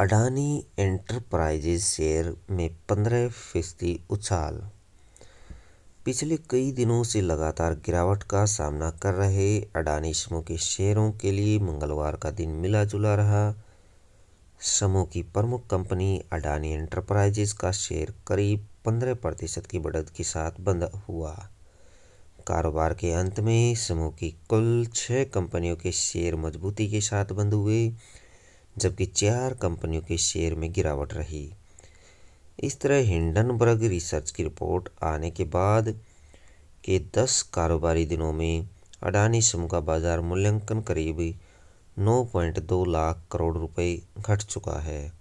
Adani enterprises share में पंद्रह फीसदी उछाल पिछले कई दिनों से लगातार गिरावट का सामना कर रहे अडानी समूह के शेयरों के लिए मंगलवार का दिन मिला जुला रहा समूह की प्रमुख कंपनी अडानी एंटरप्राइजेज का शेयर करीब पंद्रह प्रतिशत की बढ़त के साथ बंद हुआ कारोबार के अंत में समूह की कुल छः कंपनियों के शेयर मजबूती के साथ बंद हुए जबकि चार कंपनियों के शेयर में गिरावट रही इस तरह हिंडनबर्ग रिसर्च की रिपोर्ट आने के बाद के दस कारोबारी दिनों में अडानी समूह का बाजार मूल्यांकन करीब 9.2 लाख करोड़ रुपए घट चुका है